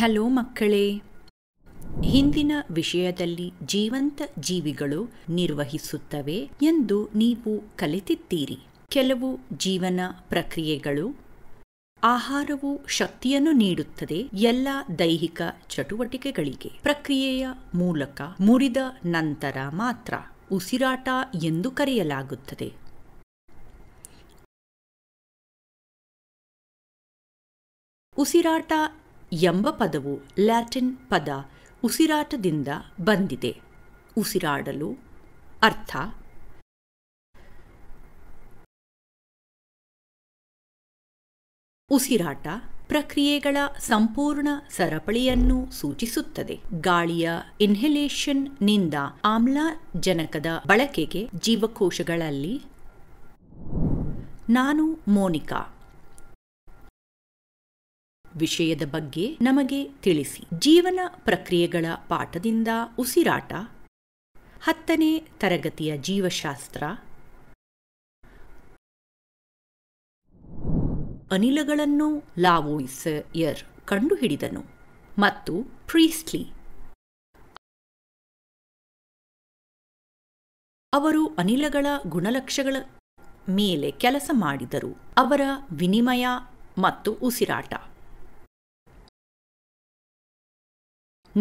hello ಮಕ್ಕಳೇ ಹಿಂದಿನ ವಿಷಯದಲ್ಲಿ ಜೀವಂತ ಜೀವಿಗಳು ನಿರ್ವಹಿಸುತ್ತವೆ ಎಂದು ನೀವು ಕಲಿತಿದ್ದೀರಿ ಕೆಲವು ಜೀವನ ಪ್ರಕ್ರಿಯೆಗಳು ಆಹಾರವು ಶಕ್ತಿಯನ್ನು ನೀಡುತ್ತದೆ ಎಲ್ಲ ದೈಹಿಕ ಚಟುವಟಿಕೆಗಳಿಗೆ ಪ್ರಕ್ರಿಯೆಯ ಮೂಲಕ ಮುರಿದ ನಂತರ ಮಾತ್ರ ಉಸಿರಾಟ ಎಂದು ಕರೆಯಲಾಗುತ್ತದೆ ಉಸಿರಾಟ ಎಂಬ ಪದವು ಲ್ಯಾಟಿನ್ ಪದ ಉಸಿರಾಟದಿಂದ ಬಂದಿದೆ ಉಸಿರಾಡಲು ಅರ್ಥ ಉಸಿರಾಟ ಪ್ರಕ್ರಿಯೆಗಳ ಸಂಪೂರ್ಣ ಸರಪಳಿಯನ್ನು ಸೂಚಿಸುತ್ತದೆ ಗಾಳಿಯ ಇನ್ಹೆಲೇಷನ್ನಿಂದ ಆಮ್ಲಜನಕದ ಬಳಕೆಗೆ ಜೀವಕೋಶಗಳಲ್ಲಿ ನಾನು ಮೋನಿಕಾ ವಿಷಯದ ಬಗ್ಗೆ ನಮಗೆ ತಿಳಿಸಿ ಜೀವನ ಪ್ರಕ್ರಿಯೆಗಳ ಪಾಠದಿಂದ ಉಸಿರಾಟ ಹತ್ತನೇ ತರಗತಿಯ ಜೀವಶಾಸ್ತ್ರ ಅನಿಲಗಳನ್ನು ಲಾವೋಯಿಸಯರ್ ಕಂಡುಹಿಡಿದನು ಮತ್ತು ಪ್ರೀಸ್ಲಿ ಅವರು ಅನಿಲಗಳ ಗುಣಲಕ್ಷಗಳ ಮೇಲೆ ಕೆಲಸ ಮಾಡಿದರು ಅವರ ವಿನಿಮಯ ಮತ್ತು ಉಸಿರಾಟ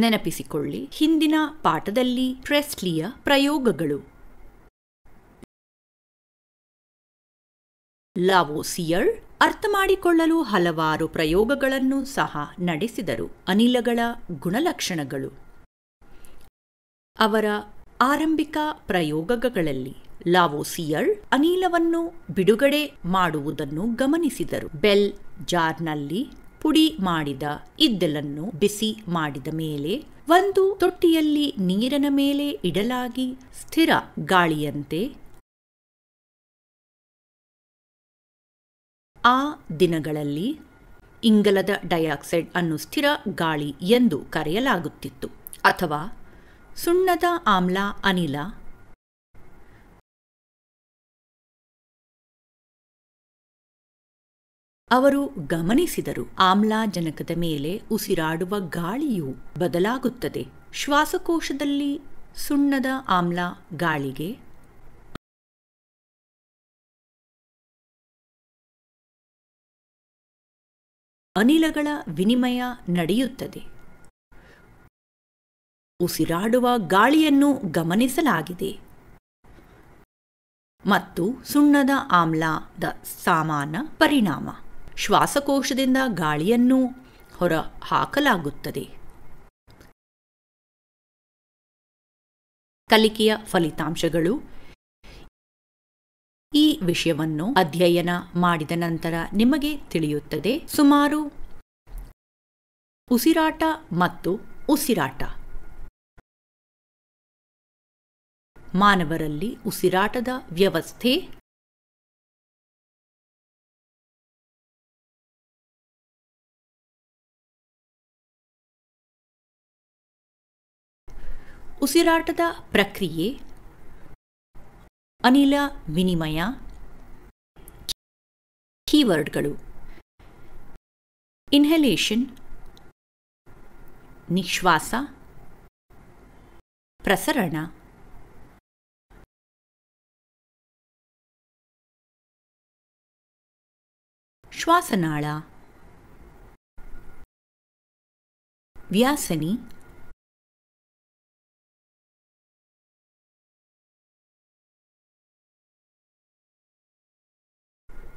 ನೆನಪಿಸಿಕೊಳ್ಳಿ ಹಿಂದಿನ ಪಾಠದಲ್ಲಿ ಪ್ರೆಸ್ಲಿಯ ಪ್ರಯೋಗಗಳು ಲಾವೋಸಿಯರ್ ಮಾಡಿಕೊಳ್ಳಲು ಹಲವಾರು ಪ್ರಯೋಗಗಳನ್ನು ಸಹ ನಡೆಸಿದರು ಅನಿಲಗಳ ಗುಣಲಕ್ಷಣಗಳು ಅವರ ಆರಂಭಿಕ ಪ್ರಯೋಗಗಳಲ್ಲಿ ಲಾವೋಸಿಯರ್ ಅನಿಲವನ್ನು ಬಿಡುಗಡೆ ಮಾಡುವುದನ್ನು ಗಮನಿಸಿದರು ಬೆಲ್ ಜಾರ್ನಲ್ಲಿ ಪುಡಿ ಮಾಡಿದ ಇದ್ದಲನ್ನು ಬಿಸಿ ಮಾಡಿದ ಮೇಲೆ ಒಂದು ತೊಟ್ಟಿಯಲ್ಲಿ ನೀರಿನ ಮೇಲೆ ಇಡಲಾಗಿ ಸ್ಥಿರ ಗಾಳಿಯಂತೆ ಆ ದಿನಗಳಲ್ಲಿ ಇಂಗಲದ ಡೈಆಕ್ಸೈಡ್ ಅನ್ನು ಸ್ಥಿರ ಗಾಳಿ ಎಂದು ಕರೆಯಲಾಗುತ್ತಿತ್ತು ಅಥವಾ ಸುಣ್ಣದ ಆಮ್ಲ ಅನಿಲ ಅವರು ಗಮನಿಸಿದರು ಆಮ್ಲಾಜನಕದ ಮೇಲೆ ಉಸಿರಾಡುವ ಗಾಳಿಯು ಬದಲಾಗುತ್ತದೆ ಶ್ವಾಸಕೋಶದಲ್ಲಿ ಸುಣ್ಣದ ಆಮ್ಲ ಗಾಳಿಗೆ ಅನಿಲಗಳ ವಿನಿಮಯ ನಡೆಯುತ್ತದೆ ಉಸಿರಾಡುವ ಗಾಳಿಯನ್ನು ಗಮನಿಸಲಾಗಿದೆ ಮತ್ತು ಸುಣ್ಣದ ಆಮ್ಲದ ಸಾಮಾನ ಪರಿಣಾಮ ಶ್ವಾಸಕೋಶದಿಂದ ಗಾಳಿಯನ್ನು ಹೊರ ಹಾಕಲಾಗುತ್ತದೆ ಕಲಿಕೆಯ ಫಲಿತಾಂಶಗಳು ಈ ವಿಷಯವನ್ನು ಅಧ್ಯಯನ ಮಾಡಿದ ನಂತರ ನಿಮಗೆ ತಿಳಿಯುತ್ತದೆ ಸುಮಾರು ಉಸಿರಾಟ ಮತ್ತು ಉಸಿರಾಟ ಮಾನವರಲ್ಲಿ ಉಸಿರಾಟದ ವ್ಯವಸ್ಥೆ ಉಸಿರಾಟದ ಪ್ರಕ್ರಿಯೆ ಅನಿಲ ವಿನಿಮಯ ಕೀವರ್ಡ್ಗಳು ಇನ್ಹೆಲೇಷನ್ ನಿಶ್ವಾಸ ಪ್ರಸರಣ ಶ್ವಾಸನಾಳ ವ್ಯಾಸನಿ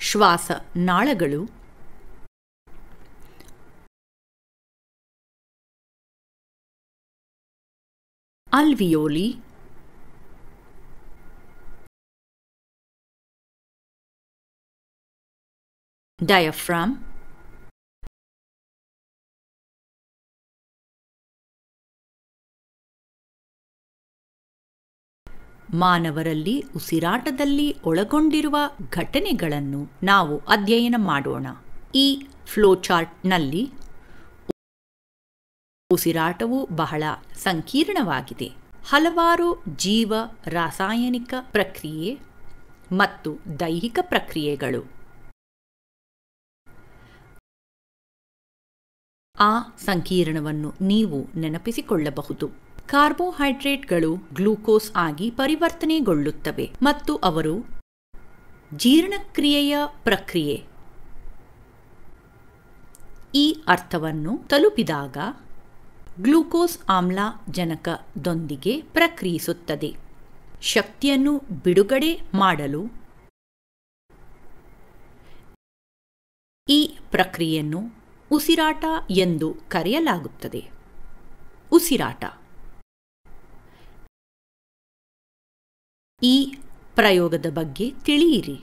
ಶ್ವಾಸ ನಾಳಗಳು ಅಲ್ವಿಯೋಲಿ ಡಯಫ್ರಾಮ್ ಮಾನವರಲ್ಲಿ ಉಸಿರಾಟದಲ್ಲಿ ಒಳಗೊಂಡಿರುವ ಘಟನೆಗಳನ್ನು ನಾವು ಅಧ್ಯಯನ ಮಾಡೋಣ ಈ ಫ್ಲೋಚಾರ್ಟ್ನಲ್ಲಿ ಉಸಿರಾಟವು ಬಹಳ ಸಂಕೀರ್ಣವಾಗಿದೆ ಹಲವಾರು ಜೀವ ರಾಸಾಯನಿಕ ಪ್ರಕ್ರಿಯೆ ಮತ್ತು ದೈಹಿಕ ಪ್ರಕ್ರಿಯೆಗಳು ಆ ಸಂಕೀರ್ಣವನ್ನು ನೀವು ನೆನಪಿಸಿಕೊಳ್ಳಬಹುದು ಕಾರ್ಬೋಹೈಡ್ರೇಟ್ಗಳು ಗ್ಲೂಕೋಸ್ ಆಗಿ ಪರಿವರ್ತನೆಗೊಳ್ಳುತ್ತವೆ ಮತ್ತು ಅವರು ಜೀರ್ಣಕ್ರಿಯೆಯ ಪ್ರಕ್ರಿಯೆ ಈ ಅರ್ಥವನ್ನು ತಲುಪಿದಾಗ ಗ್ಲೂಕೋಸ್ ಆಮ್ಲಜನಕದೊಂದಿಗೆ ಪ್ರಕ್ರಿಯಿಸುತ್ತದೆ ಶಕ್ತಿಯನ್ನು ಬಿಡುಗಡೆ ಮಾಡಲು ಈ ಪ್ರಕ್ರಿಯೆಯನ್ನು ಉಸಿರಾಟ ಎಂದು ಕರೆಯಲಾಗುತ್ತದೆ ಉಸಿರಾಟ ಈ ಪ್ರಯೋಗದ ಬಗ್ಗೆ ತಿಳಿಯಿರಿ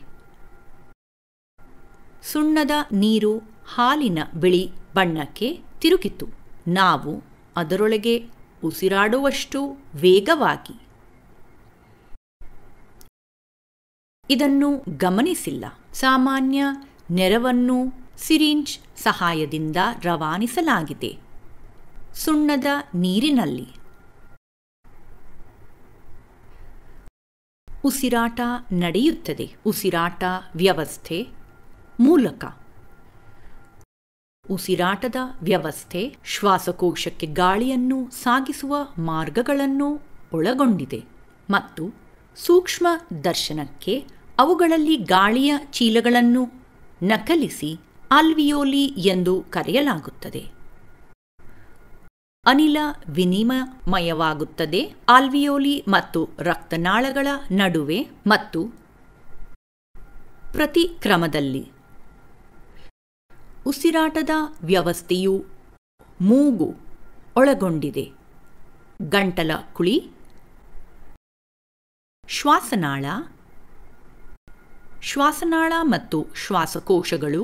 ಸುಣ್ಣದ ನೀರು ಹಾಲಿನ ಬಿಳಿ ಬಣ್ಣಕ್ಕೆ ತಿರುಗಿತು ನಾವು ಅದರೊಳಗೆ ಉಸಿರಾಡುವಷ್ಟು ವೇಗವಾಗಿ ಇದನ್ನು ಗಮನಿಸಿಲ್ಲ ಸಾಮಾನ್ಯ ನೆರವನ್ನು ಸಿರಿಂಜ್ ಸಹಾಯದಿಂದ ರವಾನಿಸಲಾಗಿದೆ ಸುಣ್ಣದ ನೀರಿನಲ್ಲಿ ಉಸಿರಾಟ ನಡೆಯುತ್ತದೆ ಉಸಿರಾಟ ವ್ಯವಸ್ಥೆ ಮೂಲಕ ಉಸಿರಾಟದ ವ್ಯವಸ್ಥೆ ಶ್ವಾಸಕೋಶಕ್ಕೆ ಗಾಳಿಯನ್ನು ಸಾಗಿಸುವ ಮಾರ್ಗಗಳನ್ನು ಒಳಗೊಂಡಿದೆ ಮತ್ತು ಸೂಕ್ಷ್ಮ ದರ್ಶನಕ್ಕೆ ಅವುಗಳಲ್ಲಿ ಗಾಳಿಯ ಚೀಲಗಳನ್ನು ನಕಲಿಸಿ ಅಲ್ವಿಯೋಲಿ ಎಂದು ಕರೆಯಲಾಗುತ್ತದೆ ಅನಿಲ ವಿನಿಮಯವಾಗುತ್ತದೆ ಆಲ್ವಿಯೋಲಿ ಮತ್ತು ರಕ್ತನಾಳಗಳ ನಡುವೆ ಮತ್ತು ಪ್ರತಿಕ್ರಮದಲ್ಲಿ ಉಸಿರಾಟದ ವ್ಯವಸ್ಥೆಯು ಮೂಗು ಒಳಗೊಂಡಿದೆ ಗಂಟಲ ಕುಳಿ ಶ್ವಾಸನಾಳ ಶ್ವಾಸನಾಳ ಮತ್ತು ಶ್ವಾಸಕೋಶಗಳು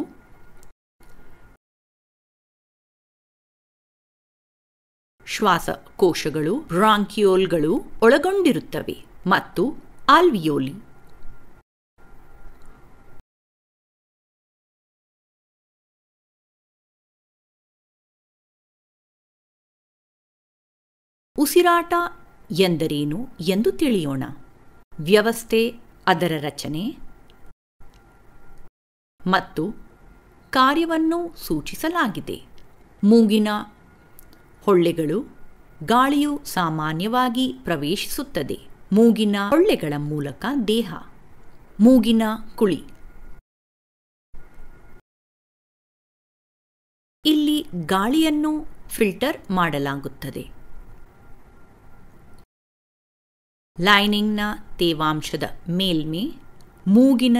ಶ್ವಾಸಕೋಶಗಳು ರಾಂಕಿಯೋಲ್ಗಳು ಒಳಗೊಂಡಿರುತ್ತವೆ ಮತ್ತು ಆಲ್ವಿಯೋಲಿ ಉಸಿರಾಟ ಎಂದರೇನು ಎಂದು ತಿಳಿಯೋಣ ವ್ಯವಸ್ಥೆ ಅದರ ರಚನೆ ಮತ್ತು ಕಾರ್ಯವನ್ನು ಸೂಚಿಸಲಾಗಿದೆ ಮೂಗಿನ ಹೊಳ್ಳೆಗಳು ಗಾಳಿಯು ಸಾಮಾನ್ಯವಾಗಿ ಪ್ರವೇಶಿಸುತ್ತದೆ ಮೂಗಿನ ಹೊಳ್ಳೆಗಳ ಮೂಲಕ ದೇಹ ಮೂಗಿನ ಕುಳಿ ಇಲ್ಲಿ ಗಾಳಿಯನ್ನು ಫಿಲ್ಟರ್ ಮಾಡಲಾಗುತ್ತದೆ ಲೈನಿಂಗ್ನ ತೇವಾಂಶದ ಮೇಲ್ಮೆ ಮೂಗಿನ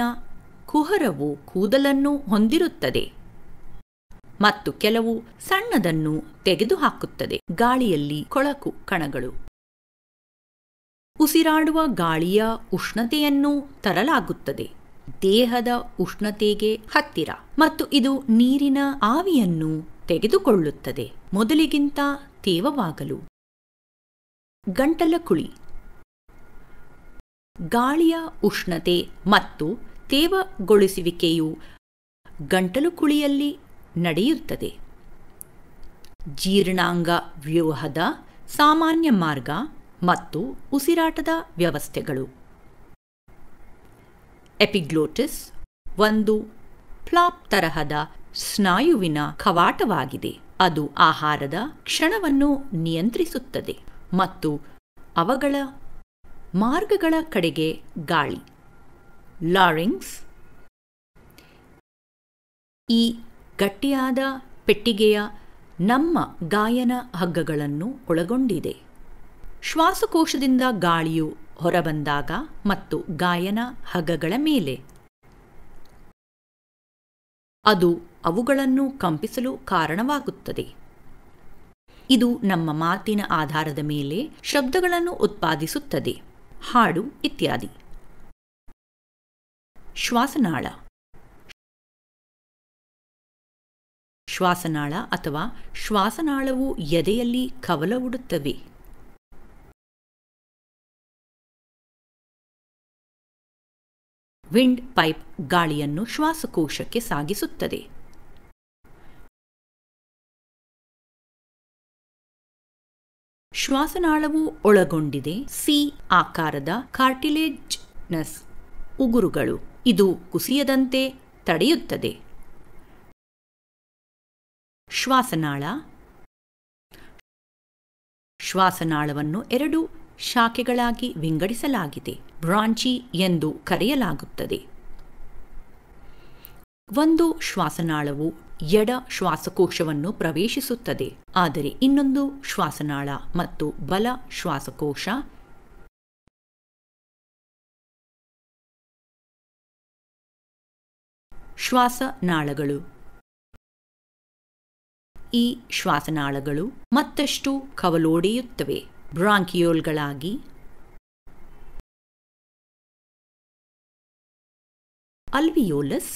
ಕುಹರವು ಕೂದಲನ್ನು ಹೊಂದಿರುತ್ತದೆ ಮತ್ತು ಕೆಲವು ಸಣ್ಣದನ್ನು ತೆಗೆದುಹಾಕುತ್ತದೆ ಗಾಳಿಯಲ್ಲಿ ಕೊಳಕು ಕಣಗಳು ಉಸಿರಾಡುವ ಗಾಳಿಯ ಉಷ್ಣತೆಯನ್ನು ತರಲಾಗುತ್ತದೆ ದೇಹದ ಉಷ್ಣತೆಗೆ ಹತ್ತಿರ ಮತ್ತು ಇದು ನೀರಿನ ಆವಿಯನ್ನು ತೆಗೆದುಕೊಳ್ಳುತ್ತದೆ ಮೊದಲಿಗಿಂತ ತೇವವಾಗಲು ಗಂಟಲ ಕುಳಿ ಗಾಳಿಯ ಉಷ್ಣತೆ ಮತ್ತು ತೇವಗೊಳಿಸುವಿಕೆಯು ಗಂಟಲು ಕುಳಿಯಲ್ಲಿ ನಡೆಯುತ್ತದೆ ಜೀರ್ಣಾಂಗ ವ್ಯೂಹದ ಸಾಮಾನ್ಯ ಮಾರ್ಗ ಮತ್ತು ಉಸಿರಾಟದ ವ್ಯವಸ್ಥೆಗಳು ಎಪಿಗ್ಲೋಟಿಸ್ ಒಂದು ಫ್ಲಾಪ್ ತರಹದ ಸ್ನಾಯುವಿನ ಕವಾಟವಾಗಿದೆ ಅದು ಆಹಾರದ ಕ್ಷಣವನ್ನು ನಿಯಂತ್ರಿಸುತ್ತದೆ ಮತ್ತು ಅವುಗಳ ಮಾರ್ಗಗಳ ಕಡೆಗೆ ಗಾಳಿ ಲಾರಿಂಗ್ಸ್ ಈ ಗಟ್ಟಿಯಾದ ಪೆಟ್ಟಿಗೆಯ ನಮ್ಮ ಗಾಯನ ಹಗ್ಗಗಳನ್ನು ಒಳಗೊಂಡಿದೆ ಶ್ವಾಸಕೋಶದಿಂದ ಗಾಳಿಯು ಹೊರಬಂದಾಗ ಮತ್ತು ಗಾಯನ ಹಗ್ಗಗಳ ಮೇಲೆ ಅದು ಅವುಗಳನ್ನು ಕಂಪಿಸಲು ಕಾರಣವಾಗುತ್ತದೆ ಇದು ನಮ್ಮ ಮಾತಿನ ಆಧಾರದ ಮೇಲೆ ಶಬ್ದಗಳನ್ನು ಉತ್ಪಾದಿಸುತ್ತದೆ ಹಾಡು ಇತ್ಯಾದಿ ಶ್ವಾಸನಾಳ ಶ್ವಾಸನಾಳ ಅಥವಾ ಶ್ವಾಸನಾಳವು ಎದೆಯಲ್ಲಿ ಕವಲ ಉಡುತ್ತವೆ ವಿಂಡ್ ಪೈಪ್ ಗಾಳಿಯನ್ನು ಶ್ವಾಸಕೋಶಕ್ಕೆ ಸಾಗಿಸುತ್ತದೆ ಶ್ವಾಸನಾಳವು ಒಳಗೊಂಡಿದೆ ಸಿ ಆಕಾರದ ಕಾರ್ಟಿಲೇಜ್ನಸ್ ಉಗುರುಗಳು ಇದು ಕುಸಿಯದಂತೆ ತಡೆಯುತ್ತದೆ ಶ್ವಾಸನಾಳ ಶ್ವಾಸನಾಳವನ್ನು ಎರಡು ಶಾಖೆಗಳಾಗಿ ವಿಂಗಡಿಸಲಾಗಿದೆ ಬ್ರಾಂಚಿ ಎಂದು ಕರೆಯಲಾಗುತ್ತದೆ ಒಂದು ಶ್ವಾಸನಾಳವು ಎಡ ಶ್ವಾಸಕೋಶವನ್ನು ಪ್ರವೇಶಿಸುತ್ತದೆ ಆದರೆ ಇನ್ನೊಂದು ಶ್ವಾಸನಾಳ ಮತ್ತು ಬಲ ಶ್ವಾಸಕೋಶ ಶ್ವಾಸನಾಳಗಳು ಈ ಶ್ವಾಸನಾಳಗಳು ಮತ್ತಷ್ಟು ಕವಲೋಡೆಯುತ್ತವೆ ಬ್ರಾಂಕಿಯೋಲ್ಗಳಾಗಿ ಅಲ್ವಿಯೋಲಸ್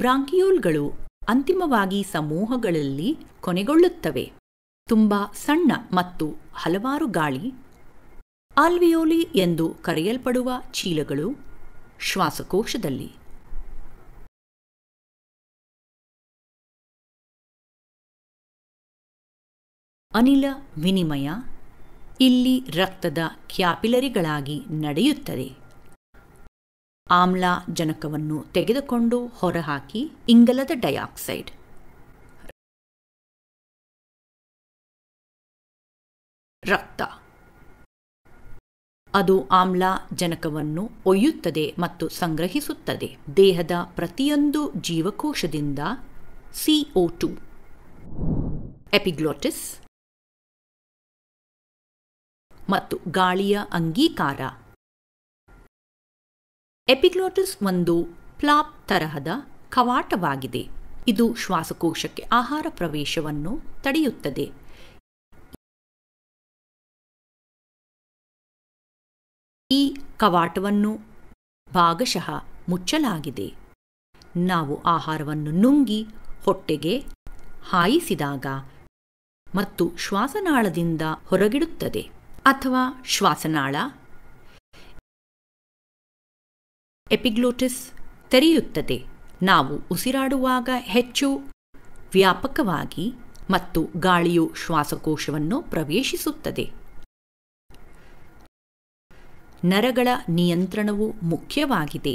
ಬ್ರಾಂಕಿಯೋಲ್ಗಳು ಅಂತಿಮವಾಗಿ ಸಮೂಹಗಳಲ್ಲಿ ಕೊನೆಗೊಳ್ಳುತ್ತವೆ ತುಂಬ ಸಣ್ಣ ಮತ್ತು ಹಲವಾರು ಗಾಳಿ ಆಲ್ವಿಯೋಲಿ ಎಂದು ಕರೆಯಲ್ಪಡುವ ಚೀಲಗಳು ಶ್ವಾಸಕೋಶದಲ್ಲಿ ಅನಿಲ ವಿನಿಮಯ ಇಲ್ಲಿ ರಕ್ತದ ಕ್ಯಾಪಿಲರಿಗಳಾಗಿ ನಡೆಯುತ್ತದೆ ಆಮ್ಲಜನಕವನ್ನು ತೆಗೆದುಕೊಂಡು ಹೊರಹಾಕಿ ಇಂಗಲದ ಡೈಆಕ್ಸೈಡ್ ರಕ್ತ ಅದು ಆಮ್ಲಜನಕವನ್ನು ಒಯ್ಯುತ್ತದೆ ಮತ್ತು ಸಂಗ್ರಹಿಸುತ್ತದೆ ದೇಹದ ಪ್ರತಿಯೊಂದು ಜೀವಕೋಶದಿಂದ ಸಿಒ ಟು ಎಪಿಗ್ಲೋಟಿಸ್ ಮತ್ತು ಗಾಳಿಯ ಅಂಗೀಕಾರ ಎಪಿಗ್ಲೋಟಿಸ್ ಒಂದು ಪ್ಲಾಪ್ ತರಹದ ಕವಾಟವಾಗಿದೆ ಇದು ಶ್ವಾಸಕೋಶಕ್ಕೆ ಆಹಾರ ಪ್ರವೇಶವನ್ನು ತಡೆಯುತ್ತದೆ ಈ ಕವಾಟವನ್ನು ಭಾಗಶಃ ಮುಚ್ಚಲಾಗಿದೆ ನಾವು ಆಹಾರವನ್ನು ನುಂಗಿ ಹೊಟ್ಟೆಗೆ ಹಾಯಿಸಿದಾಗ ಮತ್ತು ಶ್ವಾಸನಾಳದಿಂದ ಹೊರಗಿಡುತ್ತದೆ ಅಥವಾ ಶ್ವಾಸನಾಳ ಎಪಿಗ್ಲೋಟಿಸ್ ತೆರೆಯುತ್ತದೆ ನಾವು ಉಸಿರಾಡುವಾಗ ಹೆಚ್ಚು ವ್ಯಾಪಕವಾಗಿ ಮತ್ತು ಗಾಳಿಯು ಶ್ವಾಸಕೋಶವನ್ನು ಪ್ರವೇಶಿಸುತ್ತದೆ ನರಗಳ ನಿಯಂತ್ರಣವು ಮುಖ್ಯವಾಗಿದೆ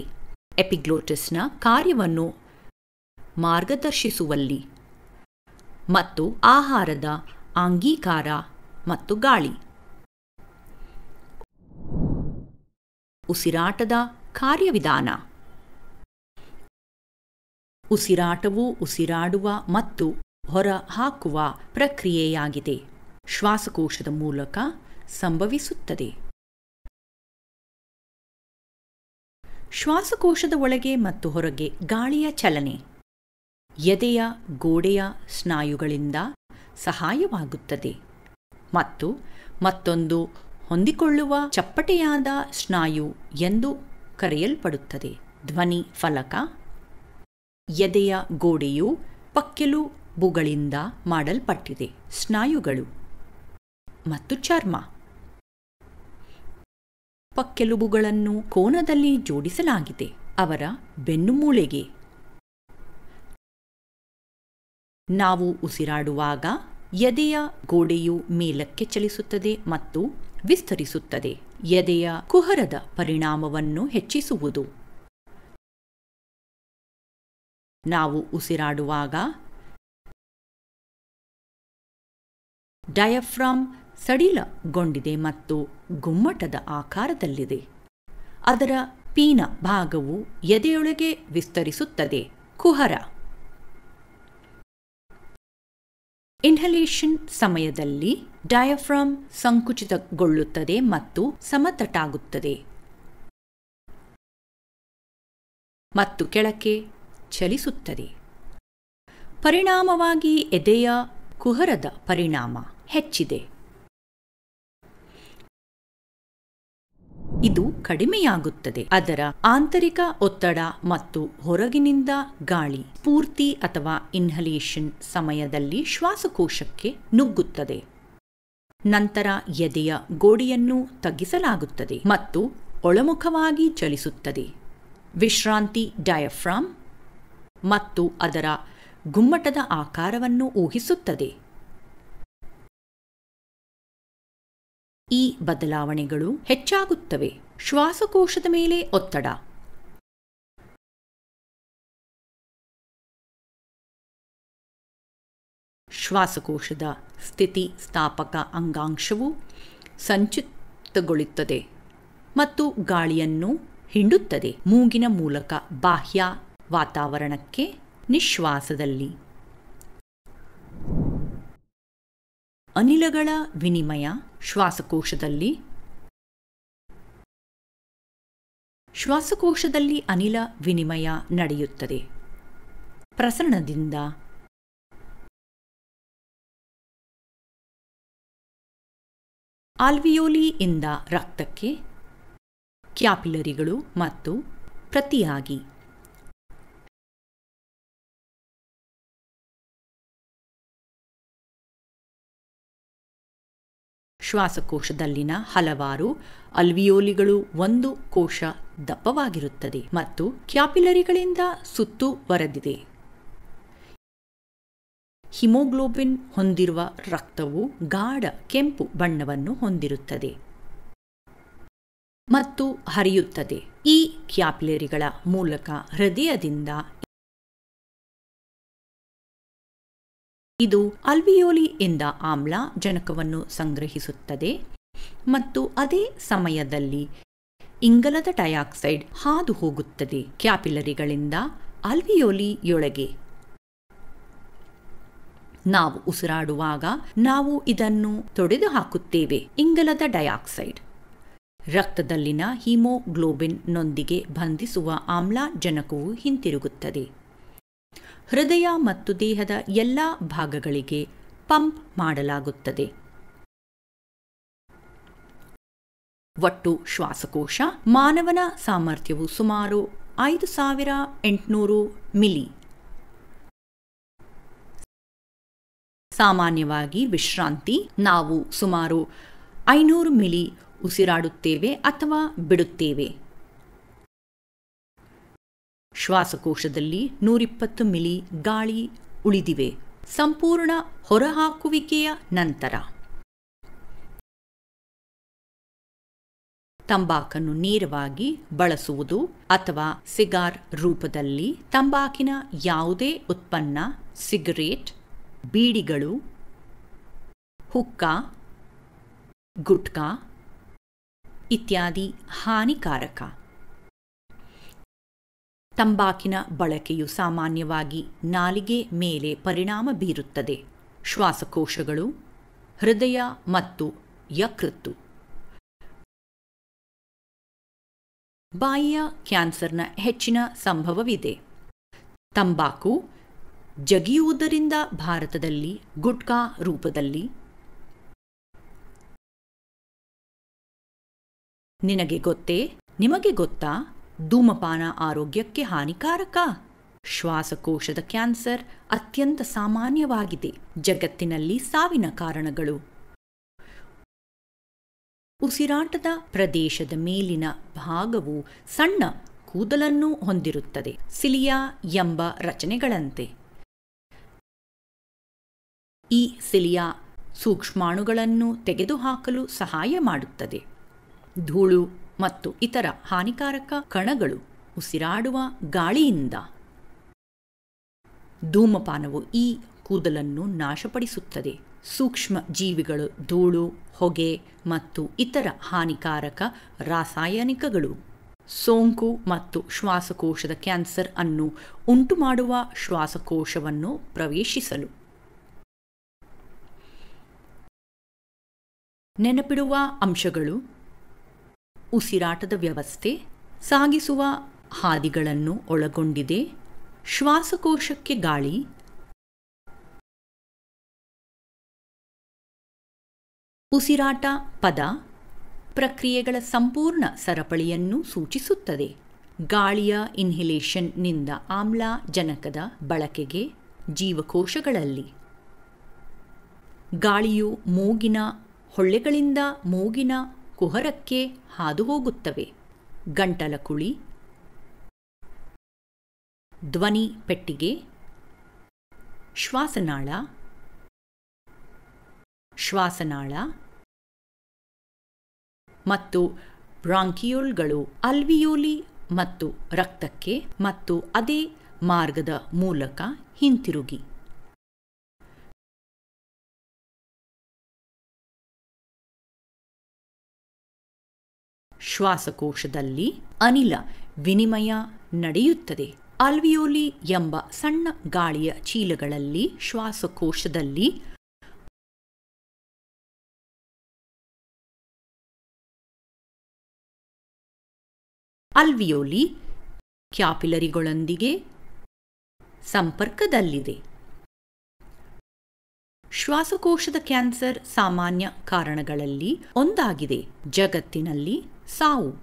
ಎಪಿಗ್ಲೋಟಿಸ್ನ ಕಾರ್ಯವನ್ನು ಮಾರ್ಗದರ್ಶಿಸುವಲ್ಲಿ ಮತ್ತು ಆಹಾರದ ಆಂಗೀಕಾರ ಮತ್ತು ಗಾಳಿ ಉಸಿರಾಟದ ಕಾರ್ಯವಿಧಾನ ಉಸಿರಾಟವು ಉಸಿರಾಡುವ ಮತ್ತು ಹೊರ ಹಾಕುವ ಪ್ರಕ್ರಿಯೆಯಾಗಿದೆ ಶ್ವಾಸಕೋಶದ ಮೂಲಕ ಸಂಭವಿಸುತ್ತದೆ ಶ್ವಾಸಕೋಶದ ಒಳಗೆ ಮತ್ತು ಹೊರಗೆ ಗಾಳಿಯ ಚಲನೆ ಎದೆಯ ಗೋಡೆಯ ಸ್ನಾಯುಗಳಿಂದ ಸಹಾಯವಾಗುತ್ತದೆ ಮತ್ತು ಮತ್ತೊಂದು ಹೊಂದಿಕೊಳ್ಳುವ ಚಪ್ಪಟೆಯಾದ ಸ್ನಾಯು ಎಂದು ಕರೆಯಲ್ಪಡುತ್ತದೆ ಧ್ವನಿ ಫಲಕ ಎದೆಯ ಗೋಡೆಯು ಪಕ್ಕೆಲು ಬುಗಳಿಂದ ಮಾಡಲ್ಪಟ್ಟಿದೆ ಸ್ನಾಯುಗಳು ಮತ್ತು ಚರ್ಮ ಪಕ್ಕೆಲುಬುಗಳನ್ನು ಕೋನದಲ್ಲಿ ಜೋಡಿಸಲಾಗಿದೆ ಅವರ ಬೆನ್ನುಮೂಳೆಗೆ ನಾವು ಉಸಿರಾಡುವಾಗ ಎದೆಯ ಗೋಡೆಯು ಮೇಲಕ್ಕೆ ಚಲಿಸುತ್ತದೆ ಮತ್ತು ವಿಸ್ತರಿಸುತ್ತದೆ ಎದೆಯ ಕುಹರದ ಪರಿಣಾಮವನ್ನು ಹೆಚ್ಚಿಸುವುದು ನಾವು ಉಸಿರಾಡುವಾಗ ಡಯಫ್ರಾಮ್ ಸಡಿಲಗೊಂಡಿದೆ ಮತ್ತು ಗುಮ್ಮಟದ ಆಕಾರದಲ್ಲಿದೆ ಅದರ ಪೀನ ಭಾಗವು ಎದೆಯೊಳಗೆ ವಿಸ್ತರಿಸುತ್ತದೆ ಕುಹರ ಇನ್ಹಲೇಷನ್ ಸಮಯದಲ್ಲಿ ಡಯಾಫ್ರಾಮ್ ಸಂಕುಚಿತಗೊಳ್ಳುತ್ತದೆ ಮತ್ತು ಸಮತಟಾಗುತ್ತದೆ ಮತ್ತು ಕೆಳಕ್ಕೆ ಚಲಿಸುತ್ತದೆ ಪರಿಣಾಮವಾಗಿ ಎದೆಯ ಕುಹರದ ಪರಿಣಾಮ ಹೆಚ್ಚಿದೆ ಇದು ಕಡಿಮೆಯಾಗುತ್ತದೆ ಅದರ ಆಂತರಿಕ ಒತ್ತಡ ಮತ್ತು ಹೊರಗಿನಿಂದ ಗಾಳಿ ಪೂರ್ತಿ ಅಥವಾ ಇನ್ಹಲೇಷನ್ ಸಮಯದಲ್ಲಿ ಶ್ವಾಸಕೋಶಕ್ಕೆ ನುಗ್ಗುತ್ತದೆ ನಂತರ ಎದೆಯ ಗೋಡೆಯನ್ನು ತಗ್ಗಿಸಲಾಗುತ್ತದೆ ಮತ್ತು ಒಳಮುಖವಾಗಿ ಚಲಿಸುತ್ತದೆ ವಿಶ್ರಾಂತಿ ಡಯಫ್ರಾಮ್ ಮತ್ತು ಅದರ ಗುಮ್ಮಟದ ಆಕಾರವನ್ನು ಊಹಿಸುತ್ತದೆ ಈ ಬದಲಾವಣೆಗಳು ಹೆಚ್ಚಾಗುತ್ತವೆ ಶ್ವಾಸಕೋಶದ ಮೇಲೆ ಒತ್ತಡ ಶ್ವಾಸಕೋಶದ ಸ್ಥಿತಿ ಸ್ಥಾಪಕ ಅಂಗಾಂಶವು ಸಂಚಿತಗೊಳ್ಳುತ್ತದೆ ಮತ್ತು ಗಾಳಿಯನ್ನು ಹಿಂಡುತ್ತದೆ ಮೂಗಿನ ಮೂಲಕ ಬಾಹ್ಯ ವಾತಾವರಣಕ್ಕೆ ನಿಶ್ವಾಸದಲ್ಲಿ ಅನಿಲಗಳ ವಿನಿಮಯ ಶ್ವಾಸಕೋಶದಲ್ಲಿ ಶ್ವಾಸಕೋಶದಲ್ಲಿ ಅನಿಲ ವಿನಿಮಯ ನಡೆಯುತ್ತದೆ ಪ್ರಸರಣದಿಂದ ಆಲ್ವಿಯೋಲಿಯಿಂದ ರಕ್ತಕ್ಕೆ ಕ್ಯಾಪಿಲರಿಗಳು ಮತ್ತು ಪ್ರತಿಯಾಗಿ ಶ್ವಾಸಕೋಶದಲ್ಲಿನ ಹಲವಾರು ಅಲ್ವಿಯೋಲಿಗಳು ಒಂದು ಕೋಶ ದಪ್ಪವಾಗಿರುತ್ತದೆ ಮತ್ತು ಕ್ಯಾಪಿಲರಿಗಳಿಂದ ಸುತ್ತು ಹಿಮೋಗ್ಲೋಬಿನ್ ಹೊಂದಿರುವ ರಕ್ತವು ಗಾಢ ಕೆಂಪು ಬಣ್ಣವನ್ನು ಹೊಂದಿರುತ್ತದೆ ಮತ್ತು ಹರಿಯುತ್ತದೆ ಈ ಕ್ಯಾಪಿಲರಿಗಳ ಮೂಲಕ ಹೃದಯದಿಂದ ಇದು ಎಂದ ಆಮ್ಲ ಜನಕವನ್ನು ಸಂಗ್ರಹಿಸುತ್ತದೆ ಮತ್ತು ಅದೇ ಸಮಯದಲ್ಲಿ ಇಂಗಲದ ಡೈಆಕ್ಸೈಡ್ ಹಾದು ಹೋಗುತ್ತದೆ ಕ್ಯಾಪಿಲರಿಗಳಿಂದ ಅಲ್ವಿಯೋಲಿಯೊಳಗೆ ನಾವು ಉಸಿರಾಡುವಾಗ ನಾವು ಇದನ್ನು ತೊಡೆದು ಹಾಕುತ್ತೇವೆ ಇಂಗಲದ ಡೈಆಕ್ಸೈಡ್ ರಕ್ತದಲ್ಲಿನ ಹಿಮೋಗ್ಲೋಬಿನ್ನೊಂದಿಗೆ ಬಂಧಿಸುವ ಆಮ್ಲಜನಕವು ಹಿಂತಿರುಗುತ್ತದೆ ಹೃದಯ ಮತ್ತು ದೇಹದ ಎಲ್ಲ ಭಾಗಗಳಿಗೆ ಪಂಪ್ ಮಾಡಲಾಗುತ್ತದೆ ಒಟ್ಟು ಶ್ವಾಸಕೋಶ ಮಾನವನ ಸಾಮರ್ಥ್ಯವು ಸುಮಾರು ಐದು ಸಾವಿರ ಎಂಟುನೂರು ಮಿಲಿ ಸಾಮಾನ್ಯವಾಗಿ ವಿಶ್ರಾಂತಿ ನಾವು ಸುಮಾರು ಐನೂರು ಮಿಲಿ ಉಸಿರಾಡುತ್ತೇವೆ ಅಥವಾ ಬಿಡುತ್ತೇವೆ ಶ್ವಾಸಕೋಶದಲ್ಲಿ ನೂರಿಪ್ಪತ್ತು ಮಿಲಿ ಗಾಳಿ ಉಳಿದಿವೆ ಸಂಪೂರ್ಣ ಹೊರಹಾಕುವಿಕೆಯ ನಂತರ ತಂಬಾಕನ್ನು ನೇರವಾಗಿ ಬಳಸುವುದು ಅಥವಾ ಸಿಗಾರ್ ರೂಪದಲ್ಲಿ ತಂಬಾಕಿನ ಯಾವುದೇ ಉತ್ಪನ್ನ ಸಿಗರೇಟ್ ಬೀಡಿಗಳು ಹುಕ್ಕ ಗುಟ್ಕಾ ಇತ್ಯಾದಿ ಹಾನಿಕಾರಕ ತಂಬಾಕಿನ ಬಳಕೆಯು ಸಾಮಾನ್ಯವಾಗಿ ನಾಲಿಗೆ ಮೇಲೆ ಪರಿಣಾಮ ಬೀರುತ್ತದೆ ಶ್ವಾಸಕೋಶಗಳು ಹೃದಯ ಮತ್ತು ಯಕೃತ್ತು ಬಾಯಿಯ ಕ್ಯಾನ್ಸರ್ನ ಹೆಚ್ಚಿನ ಸಂಭವವಿದೆ ತಂಬಾಕು ಜಗಿಯುವುದರಿಂದ ಭಾರತದಲ್ಲಿ ಗುಟ್ಕಾ ರೂಪದಲ್ಲಿ ನಿನಗೆ ಗೊತ್ತೇ ನಿಮಗೆ ಗೊತ್ತಾ ಧೂಮಪಾನ ಆರೋಗ್ಯಕ್ಕೆ ಹಾನಿಕಾರಕ ಶ್ವಾಸಕೋಶದ ಕ್ಯಾನ್ಸರ್ ಅತ್ಯಂತ ಸಾಮಾನ್ಯವಾಗಿದೆ ಜಗತ್ತಿನಲ್ಲಿ ಸಾವಿನ ಕಾರಣಗಳು ಉಸಿರಾಟದ ಪ್ರದೇಶದ ಮೇಲಿನ ಭಾಗವು ಸಣ್ಣ ಕೂದಲನ್ನು ಹೊಂದಿರುತ್ತದೆ ಸಿಲಿಯಾ ಎಂಬ ರಚನೆಗಳಂತೆ ಈ ಸಿಲಿಯಾ ಸೂಕ್ಷ್ಮಾಣುಗಳನ್ನು ತೆಗೆದುಹಾಕಲು ಸಹಾಯ ಮಾಡುತ್ತದೆ ಧೂಳು ಮತ್ತು ಇತರ ಹಾನಿಕಾರಕ ಕಣಗಳು ಉಸಿರಾಡುವ ಗಾಳಿಯಿಂದ ಧೂಮಪಾನವು ಈ ಕೂದಲನ್ನು ನಾಶಪಡಿಸುತ್ತದೆ ಸೂಕ್ಷ್ಮ ಜೀವಿಗಳು ಧೂಳು ಹೊಗೆ ಮತ್ತು ಇತರ ಹಾನಿಕಾರಕ ರಾಸಾಯನಿಕಗಳು ಸೋಂಕು ಮತ್ತು ಶ್ವಾಸಕೋಶದ ಕ್ಯಾನ್ಸರ್ ಅನ್ನು ಉಂಟುಮಾಡುವ ಶ್ವಾಸಕೋಶವನ್ನು ಪ್ರವೇಶಿಸಲು ನೆನಪಿಡುವ ಅಂಶಗಳು ಉಸಿರಾಟದ ವ್ಯವಸ್ಥೆ ಸಾಗಿಸುವ ಹಾದಿಗಳನ್ನು ಒಳಗೊಂಡಿದೆ ಶ್ವಾಸಕೋಶಕ್ಕೆ ಗಾಳಿ ಉಸಿರಾಟ ಪದ ಪ್ರಕ್ರಿಯೆಗಳ ಸಂಪೂರ್ಣ ಸರಪಳಿಯನ್ನು ಸೂಚಿಸುತ್ತದೆ ಗಾಳಿಯ ಇನ್ಹಿಲೇಷನ್ನಿಂದ ಆಮ್ಲಜನಕದ ಬಳಕೆಗೆ ಜೀವಕೋಶಗಳಲ್ಲಿ ಗಾಳಿಯು ಮೂಗಿನ ಹೊಳ್ಳೆಗಳಿಂದ ಮೂಗಿನ ಕುಹರಕ್ಕೆ ಹೋಗುತ್ತವೆ ಗಂಟಲ ಕುಳಿ ಧ್ವನಿ ಪೆಟ್ಟಿಗೆ ಶ್ವಾಸನಾಳ ಶ್ವಾಸನಾಳ ಮತ್ತು ಬ್ರಾಂಕಿಯೋಲ್ಗಳು ಅಲ್ವಿಯೋಲಿ ಮತ್ತು ರಕ್ತಕ್ಕೆ ಮತ್ತು ಅದೇ ಮಾರ್ಗದ ಮೂಲಕ ಹಿಂತಿರುಗಿ ಶ್ವಾಸಕೋಶದಲ್ಲಿ ಅನಿಲ ವಿನಿಮಯ ನಡೆಯುತ್ತದೆ ಅಲ್ವಿಯೋಲಿ ಎಂಬ ಸಣ್ಣ ಗಾಳಿಯ ಚೀಲಗಳಲ್ಲಿ ಶ್ವಾಸಕೋಶದಲ್ಲಿ ಅಲ್ವಿಯೋಲಿ ಕ್ಯಾಪಿಲರಿಗಳೊಂದಿಗೆ ಸಂಪರ್ಕದಲ್ಲಿದೆ ಶ್ವಾಸಕೋಶದ ಕ್ಯಾನ್ಸರ್ ಸಾಮಾನ್ಯ ಕಾರಣಗಳಲ್ಲಿ ಒಂದಾಗಿದೆ ಜಗತ್ತಿನಲ್ಲಿ 上午。